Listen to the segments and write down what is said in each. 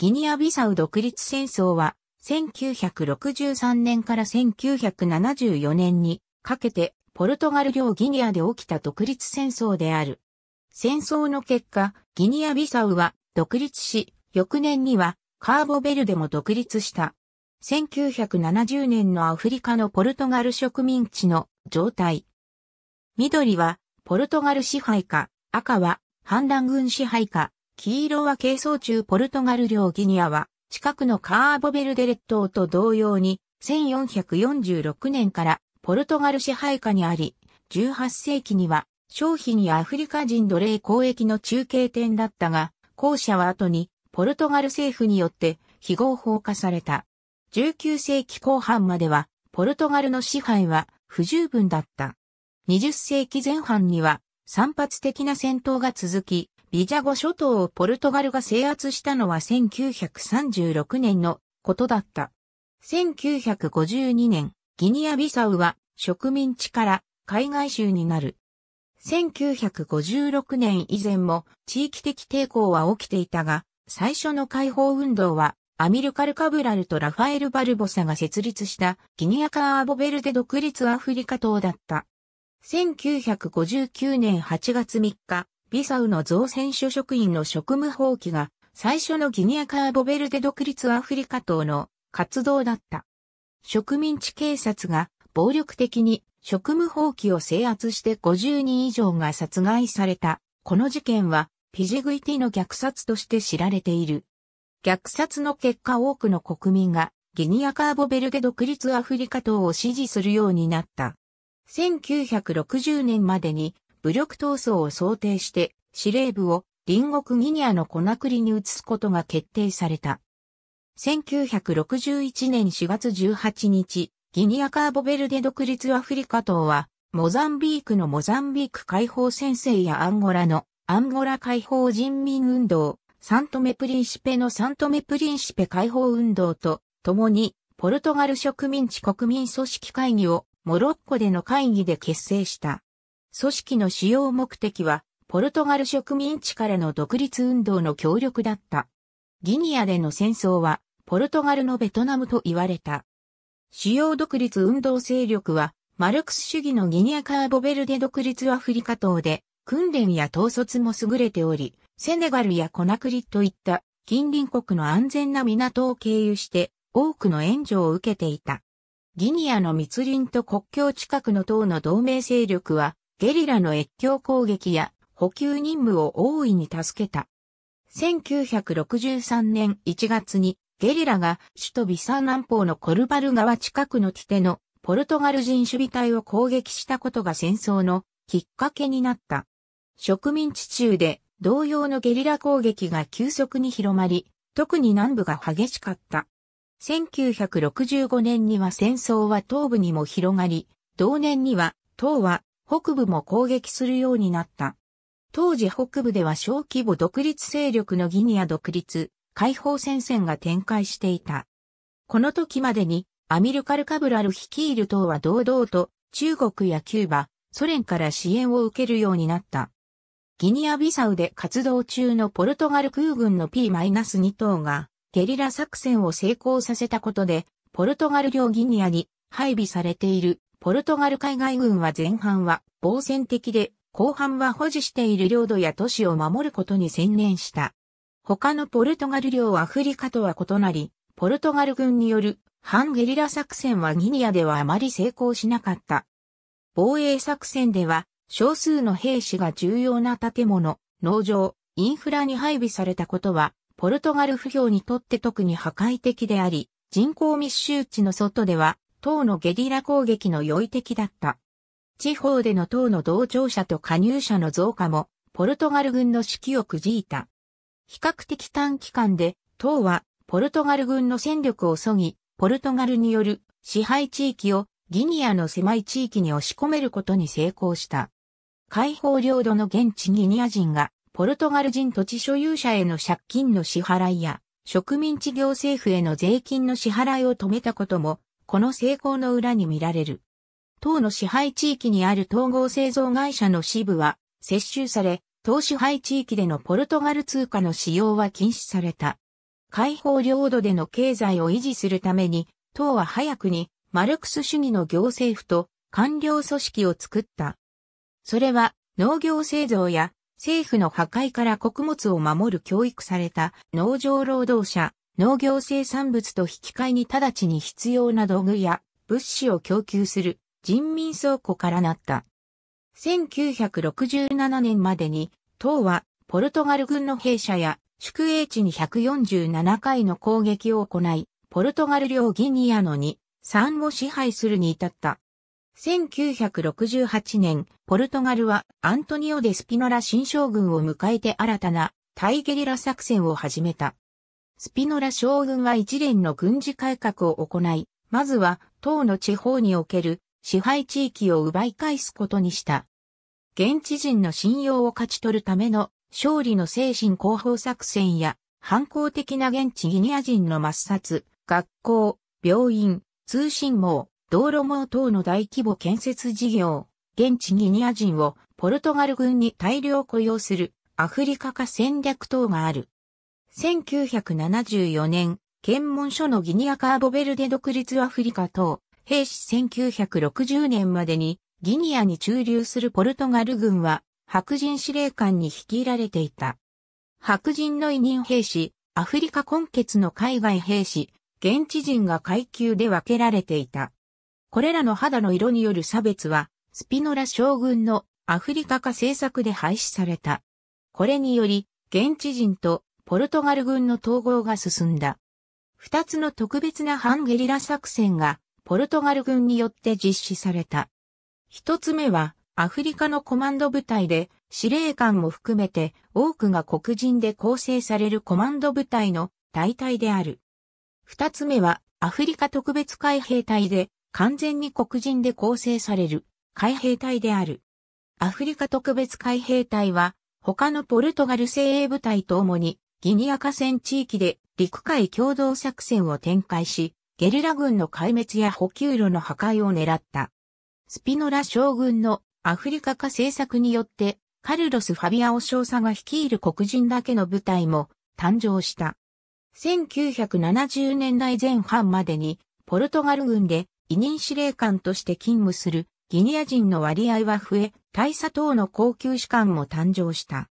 ギニアビサウ独立戦争は、1963年から1974年にかけて、ポルトガル領ギニアで起きた独立戦争である。戦争の結果、ギニアビサウは独立し、翌年にはカーボベルデも独立した。1970年のアフリカのポルトガル植民地の状態。緑はポルトガル支配下、赤は反乱軍支配下、黄色は係争中ポルトガル領ギニアは、近くのカーボベルデ列島と同様に、1446年からポルトガル支配下にあり、18世紀には商品やアフリカ人奴隷交易の中継点だったが、後者は後にポルトガル政府によって非合法化された。19世紀後半まではポルトガルの支配は不十分だった。20世紀前半には散発的な戦闘が続き、ビジャゴ諸島をポルトガルが制圧したのは1936年のことだった。1952年、ギニアビサウは植民地から海外州になる。1956年以前も地域的抵抗は起きていたが、最初の解放運動はアミルカル・カブラルとラファエル・バルボサが設立したギニアカーボベルデ独立アフリカ島だった。1959年8月3日、ビサウの造船所職員の職務放棄が最初のギニアカーボベルデ独立アフリカ島の活動だった。植民地警察が暴力的に職務放棄を制圧して50人以上が殺害された。この事件はピジグイティの虐殺として知られている。虐殺の結果多くの国民がギニアカーボベルデ独立アフリカ党を支持するようになった。1960年までに武力闘争を想定して司令部を隣国ギニアのコナクリに移すことが決定された。1961年4月18日、ギニアカーボベルデ独立アフリカ党は、モザンビークのモザンビーク解放戦線やアンゴラのアンゴラ解放人民運動、サントメプリンシペのサントメプリンシペ解放運動と共に、ポルトガル植民地国民組織会議をモロッコでの会議で結成した。組織の主要目的は、ポルトガル植民地からの独立運動の協力だった。ギニアでの戦争は、ポルトガルのベトナムと言われた。主要独立運動勢力は、マルクス主義のギニアカーボベルデ独立アフリカ島で、訓練や統率も優れており、セネガルやコナクリといった近隣国の安全な港を経由して多くの援助を受けていた。ギニアの密林と国境近くの島の同盟勢力はゲリラの越境攻撃や補給任務を大いに助けた。1963年1月にゲリラが首都ビサ南方のコルバル川近くのティテのポルトガル人守備隊を攻撃したことが戦争のきっかけになった。植民地中で同様のゲリラ攻撃が急速に広まり、特に南部が激しかった。1965年には戦争は東部にも広がり、同年には東は北部も攻撃するようになった。当時北部では小規模独立勢力のギニア独立、解放戦線が展開していた。この時までにアミルカル・カブラル率いる党は堂々と中国やキューバ、ソ連から支援を受けるようになった。ギニア・ビサウで活動中のポルトガル空軍の P-2 等がゲリラ作戦を成功させたことで、ポルトガル領ギニアに配備されているポルトガル海外軍は前半は防戦的で、後半は保持している領土や都市を守ることに専念した。他のポルトガル領アフリカとは異なり、ポルトガル軍による反ゲリラ作戦はギニアではあまり成功しなかった。防衛作戦では少数の兵士が重要な建物、農場、インフラに配備されたことは、ポルトガル不況にとって特に破壊的であり、人口密集地の外では党のゲリラ攻撃の良い敵だった。地方での党の同調者と加入者の増加も、ポルトガル軍の指揮をくじいた。比較的短期間で、党は、ポルトガル軍の戦力を削ぎ、ポルトガルによる支配地域をギニアの狭い地域に押し込めることに成功した。解放領土の現地ギニア人が、ポルトガル人土地所有者への借金の支払いや、植民地行政府への税金の支払いを止めたことも、この成功の裏に見られる。党の支配地域にある統合製造会社の支部は接収され、党支配地域でのポルトガル通貨の使用は禁止された。解放領土での経済を維持するために、党は早くにマルクス主義の行政府と官僚組織を作った。それは農業製造や政府の破壊から穀物を守る教育された農場労働者、農業生産物と引き換えに直ちに必要な道具や物資を供給する人民倉庫からなった。1967年までに、党はポルトガル軍の兵舎や宿営地に147回の攻撃を行い、ポルトガル領ギニアの2、3を支配するに至った。1968年、ポルトガルはアントニオ・デスピノラ新将軍を迎えて新たな対ゲリラ作戦を始めた。スピノラ将軍は一連の軍事改革を行い、まずは、党の地方における支配地域を奪い返すことにした。現地人の信用を勝ち取るための勝利の精神広報作戦や反抗的な現地ギニア人の抹殺、学校、病院、通信網、道路網等の大規模建設事業、現地ギニア人をポルトガル軍に大量雇用するアフリカ化戦略等がある。1974年、検問所のギニアカーボベルデ独立アフリカ等、兵士1960年までにギニアに駐留するポルトガル軍は白人司令官に率いられていた。白人の移民兵士、アフリカ根血の海外兵士、現地人が階級で分けられていた。これらの肌の色による差別は、スピノラ将軍のアフリカ化政策で廃止された。これにより、現地人とポルトガル軍の統合が進んだ。二つの特別な反ゲリラ作戦がポルトガル軍によって実施された。一つ目はアフリカのコマンド部隊で司令官も含めて多くが黒人で構成されるコマンド部隊の大隊である。二つ目はアフリカ特別海兵隊で完全に黒人で構成される海兵隊である。アフリカ特別海兵隊は他のポルトガル精鋭部隊と共にギニア河川地域で陸海共同作戦を展開し、ゲリラ軍の壊滅や補給路の破壊を狙った。スピノラ将軍のアフリカ化政策によって、カルロス・ファビアオ少佐が率いる黒人だけの部隊も誕生した。1970年代前半までに、ポルトガル軍で委任司令官として勤務するギニア人の割合は増え、大佐等の高級士官も誕生した。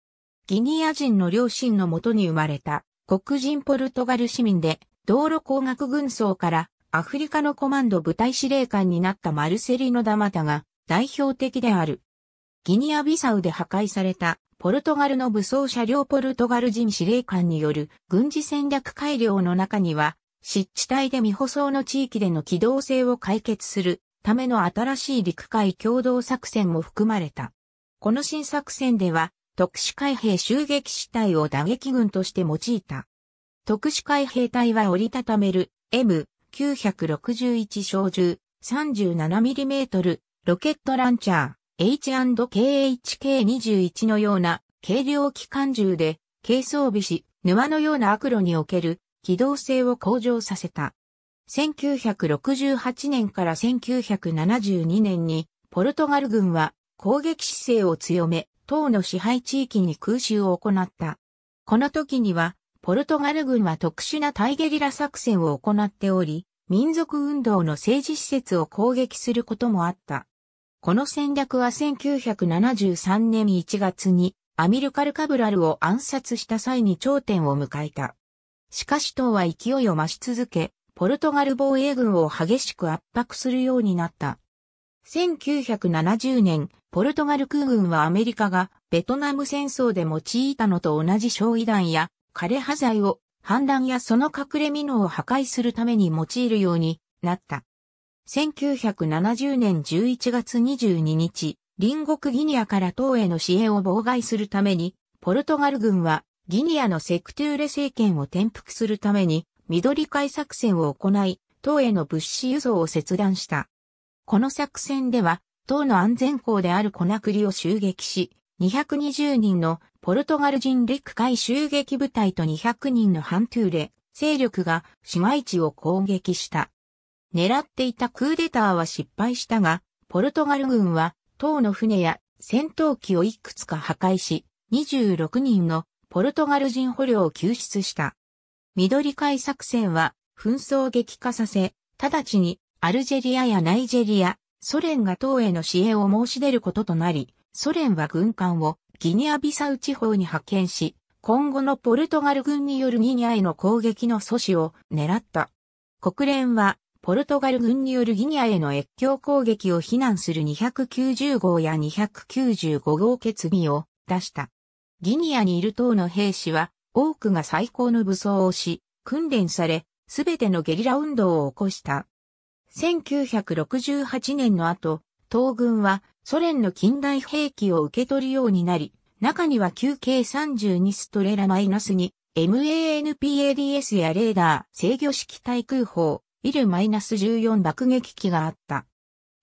ギニア人の両親のもとに生まれた黒人ポルトガル市民で道路工学軍曹からアフリカのコマンド部隊司令官になったマルセリノ・ダマタが代表的である。ギニア・ビサウで破壊されたポルトガルの武装車両ポルトガル人司令官による軍事戦略改良の中には湿地帯で未舗装の地域での機動性を解決するための新しい陸海共同作戦も含まれた。この新作戦では特殊海兵襲撃死体を打撃群として用いた。特殊海兵隊は折りたためる M961 小銃 37mm ロケットランチャー H&KHK21 のような軽量機関銃で軽装備し沼のような悪路における機動性を向上させた。1968年から1972年にポルトガル軍は攻撃姿勢を強め、党の支配地域に空襲を行った。この時には、ポルトガル軍は特殊な対ゲリラ作戦を行っており、民族運動の政治施設を攻撃することもあった。この戦略は1973年1月にアミルカル・カブラルを暗殺した際に頂点を迎えた。しかし党は勢いを増し続け、ポルトガル防衛軍を激しく圧迫するようになった。1970年、ポルトガル空軍はアメリカがベトナム戦争で用いたのと同じ焼夷弾や枯葉剤を反乱やその隠れミのを破壊するために用いるようになった。1970年11月22日、隣国ギニアから党への支援を妨害するために、ポルトガル軍はギニアのセクトゥーレ政権を転覆するために、緑海作戦を行い、党への物資輸送を切断した。この作戦では、党の安全校であるコナクリを襲撃し、220人のポルトガル人陸海襲撃部隊と200人のハントゥーレ、勢力が市街地を攻撃した。狙っていたクーデターは失敗したが、ポルトガル軍は、党の船や戦闘機をいくつか破壊し、26人のポルトガル人捕虜を救出した。緑海作戦は紛争を激化させ、直ちにアルジェリアやナイジェリア、ソ連が党への支援を申し出ることとなり、ソ連は軍艦をギニアビサウ地方に派遣し、今後のポルトガル軍によるギニアへの攻撃の阻止を狙った。国連は、ポルトガル軍によるギニアへの越境攻撃を非難する290号や295号決議を出した。ギニアにいる党の兵士は、多くが最高の武装をし、訓練され、すべてのゲリラ運動を起こした。1968年の後、東軍はソ連の近代兵器を受け取るようになり、中には 9K32 ストレラ -2、MANPADS やレーダー制御式対空砲、イル -14 爆撃機があった。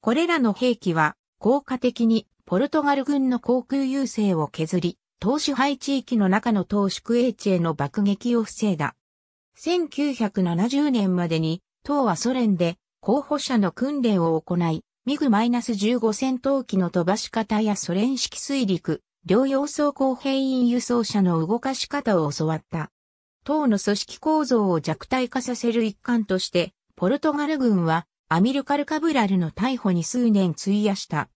これらの兵器は、効果的にポルトガル軍の航空優勢を削り、東支配地域の中の東宿英地への爆撃を防いだ。1970年までに、党はソ連で候補者の訓練を行い、ミグ -15 戦闘機の飛ばし方やソ連式水陸、両洋装甲兵員輸送車の動かし方を教わった。党の組織構造を弱体化させる一環として、ポルトガル軍はアミルカル・カブラルの逮捕に数年費やした。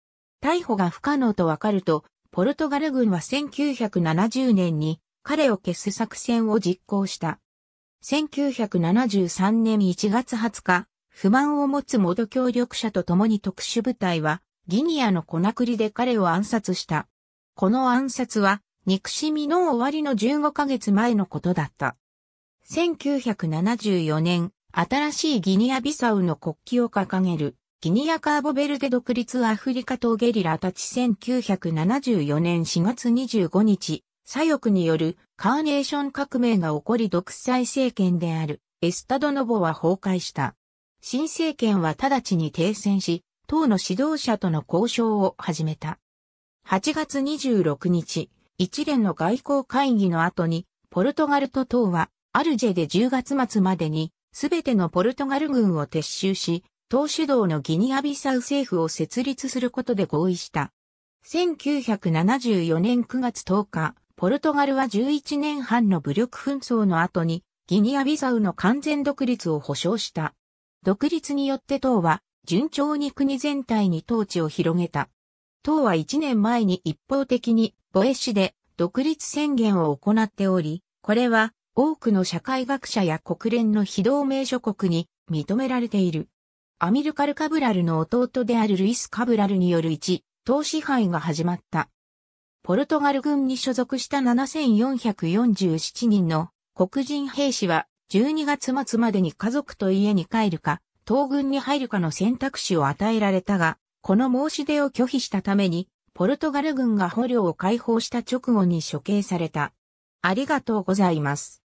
逮捕が不可能とわかると、ポルトガル軍は1970年に彼を消す作戦を実行した。1973年1月20日、不満を持つモド協力者と共に特殊部隊は、ギニアのコナクリで彼を暗殺した。この暗殺は、憎しみの終わりの15ヶ月前のことだった。1974年、新しいギニアビサウの国旗を掲げる、ギニアカーボベルデ独立アフリカとゲリラたち1974年4月25日、左翼によるカーネーション革命が起こり独裁政権であるエスタドノボは崩壊した。新政権は直ちに停戦し、党の指導者との交渉を始めた。8月26日、一連の外交会議の後に、ポルトガルと党は、アルジェで10月末までに、すべてのポルトガル軍を撤収し、党主導のギニアビサウ政府を設立することで合意した。1974年9月10日、ポルトガルは11年半の武力紛争の後に、ギニアビサウの完全独立を保障した。独立によって党は順調に国全体に統治を広げた。党は1年前に一方的にボ衛シで独立宣言を行っており、これは多くの社会学者や国連の非同盟諸国に認められている。アミルカル・カブラルの弟であるルイス・カブラルによる一、党支配が始まった。ポルトガル軍に所属した7447人の黒人兵士は12月末までに家族と家に帰るか、東軍に入るかの選択肢を与えられたが、この申し出を拒否したために、ポルトガル軍が捕虜を解放した直後に処刑された。ありがとうございます。